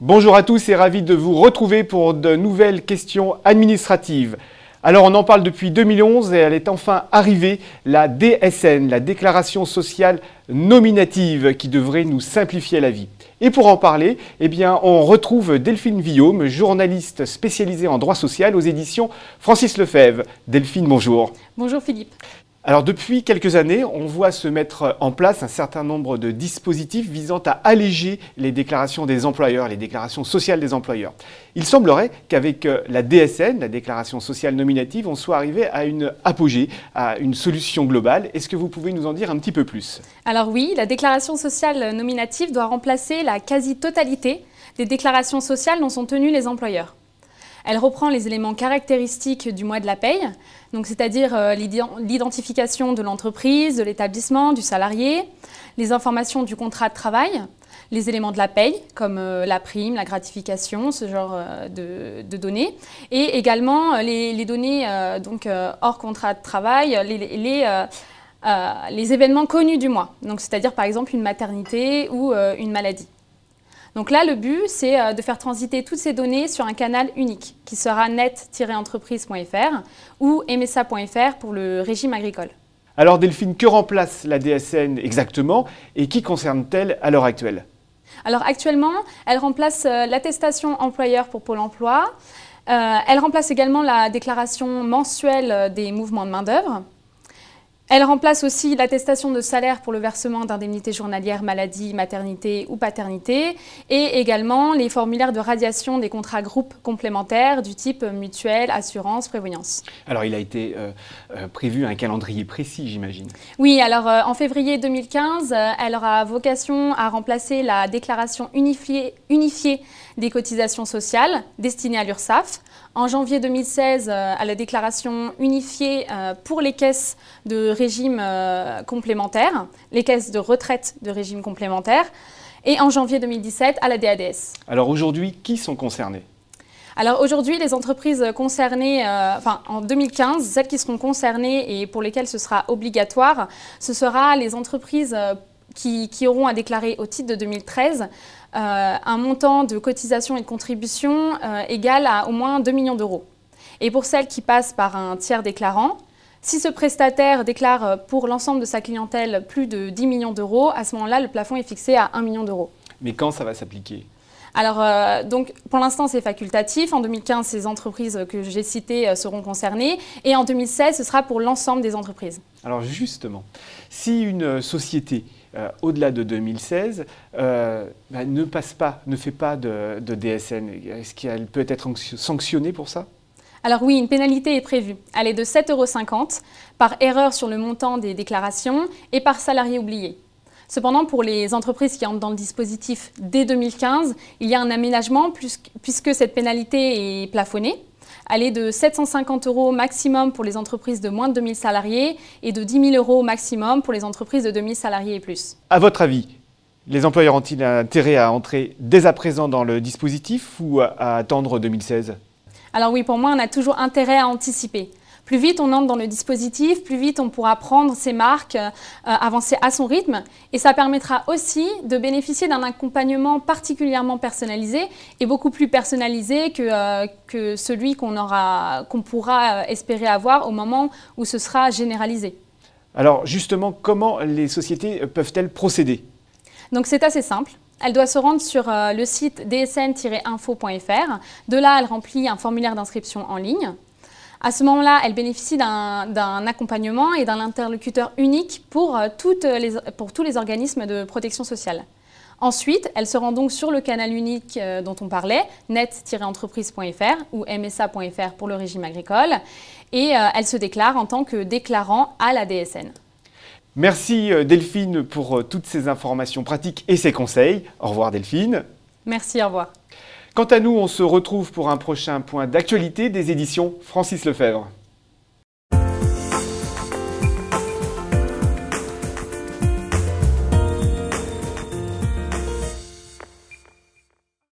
Bonjour à tous et ravi de vous retrouver pour de nouvelles questions administratives. Alors on en parle depuis 2011 et elle est enfin arrivée, la DSN, la déclaration sociale nominative qui devrait nous simplifier la vie. Et pour en parler, eh bien, on retrouve Delphine Villaume, journaliste spécialisée en droit social aux éditions Francis Lefebvre. Delphine, bonjour. Bonjour Philippe. Alors depuis quelques années, on voit se mettre en place un certain nombre de dispositifs visant à alléger les déclarations des employeurs, les déclarations sociales des employeurs. Il semblerait qu'avec euh, la DSN, la déclaration sociale nominative, on soit arrivé à une apogée, à une solution globale. Est-ce que vous pouvez nous en dire un petit peu plus Alors oui, la déclaration sociale nominative doit remplacer la quasi-totalité des déclarations sociales dont sont tenus les employeurs. Elle reprend les éléments caractéristiques du mois de la paye, donc c'est-à-dire euh, l'identification de l'entreprise, de l'établissement, du salarié, les informations du contrat de travail, les éléments de la paye, comme euh, la prime, la gratification, ce genre euh, de, données, et également les, données donc, hors contrat de travail, les, les événements connus du mois, c'est-à-dire par exemple une maternité ou une maladie. Donc là, le but, c'est euh, de faire transiter toutes ces données sur un canal unique qui sera net-entreprise.fr ou msa.fr pour le régime agricole. Alors Delphine, que remplace la DSN exactement et qui concerne-t-elle à l'heure actuelle Alors actuellement, elle remplace euh, l'attestation employeur pour Pôle Emploi. Euh, elle remplace également la déclaration mensuelle des mouvements de main-d'œuvre. Elle remplace aussi l'attestation de salaire pour le versement d'indemnités journalières maladie, maternité ou paternité et également les formulaires de radiation des contrats groupes complémentaires du type mutuelle, assurance, prévoyance. Alors il a été euh, euh, prévu un calendrier précis, j'imagine. Oui, alors euh, en février 2015, elle aura vocation à remplacer la déclaration unifiée, unifiée des cotisations sociales destinée à l'URSSAF. En janvier 2016, à la déclaration unifiée pour les caisses de régime euh, les caisses de retraite de régime complémentaire et en janvier 2017 à la DADS. Alors aujourd'hui, qui sont concernés alors aujourd'hui, les entreprises concernées, euh, enfin en 2015, celles qui seront concernées et pour lesquelles ce sera obligatoire, ce sera les entreprises euh, qui, auront à déclarer au titre de 2013 un montant de cotisation et de contribution égal à au moins 2 millions d'euros. Et pour celles qui passent par un tiers déclarant, si ce prestataire déclare euh, pour l'ensemble de sa clientèle plus de 10 millions d'euros, à ce moment-là, le plafond est fixé à 1 million d'euros. Mais quand ça va s'appliquer alors, euh, donc, pour l'instant, c'est facultatif. En 2015, ces entreprises que j'ai citées euh, seront concernées. Et en 2016, ce sera pour l'ensemble des entreprises. Alors, justement, si une société au-delà de 2016, bah, ne passe pas, ne fait pas de DSN. Est-ce qu'elle peut être sanctionnée pour ça alors oui, une pénalité est prévue. Elle est de 7,50 euros par erreur sur le montant des déclarations et par salarié oublié. Cependant, pour les entreprises qui entrent dans le dispositif dès 2015, il y a un aménagement puisque cette pénalité est plafonnée. Elle est de 750 euros maximum pour les entreprises de moins de 2000 salariés et de 10 000 euros maximum pour les entreprises de 2000 salariés et plus. À votre avis, les employeurs ont-ils intérêt à entrer dès à présent dans le dispositif ou à attendre 2016 alors oui, pour moi, on a toujours intérêt à anticiper. Plus vite on entre dans le dispositif, plus vite on pourra prendre ses marques, euh, avancer à son rythme. Et ça permettra aussi de bénéficier d'un accompagnement particulièrement personnalisé et beaucoup plus personnalisé que, euh, que celui qu'on pourra euh, espérer avoir au moment où ce sera généralisé. Alors justement, comment les sociétés peuvent-elles procéder Donc c'est assez simple. Elle doit se rendre sur euh, le site dsn-info.fr. De là, elle remplit un formulaire d'inscription en ligne. À ce moment-là, elle bénéficie d'un accompagnement et d'un interlocuteur unique pour, euh, pour tous les organismes de protection sociale. Ensuite, elle se rend donc sur le canal unique euh, dont on parlait, net-entreprise.fr ou msa.fr pour le régime agricole, et elle se déclare en tant que déclarant à la DSN. Merci euh, Delphine pour euh, toutes ces informations pratiques et ces conseils. Au revoir Delphine. Merci, au revoir. Quant à nous, on se retrouve pour un prochain point d'actualité des éditions Francis Lefebvre.